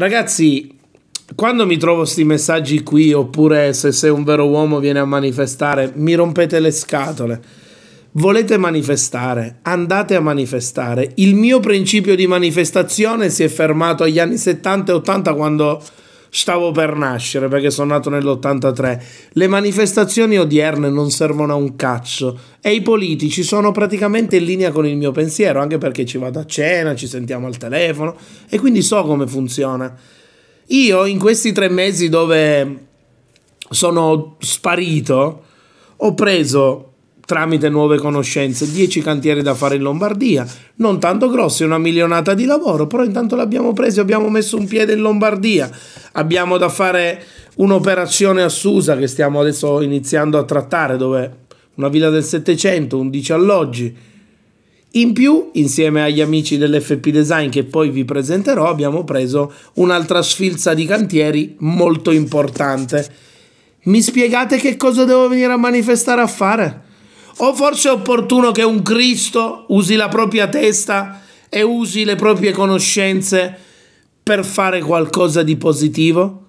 Ragazzi, quando mi trovo questi messaggi qui, oppure se sei un vero uomo viene a manifestare, mi rompete le scatole. Volete manifestare, andate a manifestare. Il mio principio di manifestazione si è fermato agli anni 70 e 80 quando stavo per nascere perché sono nato nell'83. Le manifestazioni odierne non servono a un cazzo e i politici sono praticamente in linea con il mio pensiero, anche perché ci vado a cena, ci sentiamo al telefono e quindi so come funziona. Io in questi tre mesi dove sono sparito ho preso tramite nuove conoscenze, 10 cantieri da fare in Lombardia, non tanto grossi, una milionata di lavoro, però intanto l'abbiamo preso, abbiamo messo un piede in Lombardia, abbiamo da fare un'operazione a Susa che stiamo adesso iniziando a trattare, dove una villa del 700, 11 alloggi. In più, insieme agli amici dell'FP Design che poi vi presenterò, abbiamo preso un'altra sfilza di cantieri molto importante. Mi spiegate che cosa devo venire a manifestare a fare? O forse è opportuno che un Cristo usi la propria testa e usi le proprie conoscenze per fare qualcosa di positivo?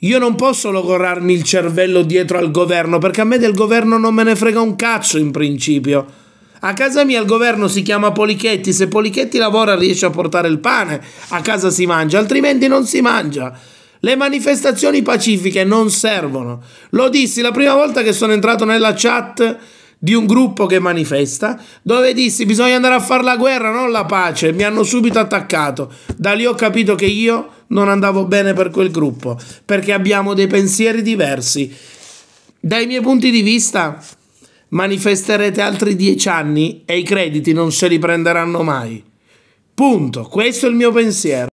Io non posso logorarmi il cervello dietro al governo perché a me del governo non me ne frega un cazzo in principio. A casa mia il governo si chiama Polichetti, se Polichetti lavora riesce a portare il pane, a casa si mangia, altrimenti non si mangia. Le manifestazioni pacifiche non servono. Lo dissi la prima volta che sono entrato nella chat di un gruppo che manifesta, dove dissi bisogna andare a fare la guerra, non la pace, mi hanno subito attaccato. Da lì ho capito che io non andavo bene per quel gruppo, perché abbiamo dei pensieri diversi. Dai miei punti di vista manifesterete altri dieci anni e i crediti non se li prenderanno mai. Punto, questo è il mio pensiero.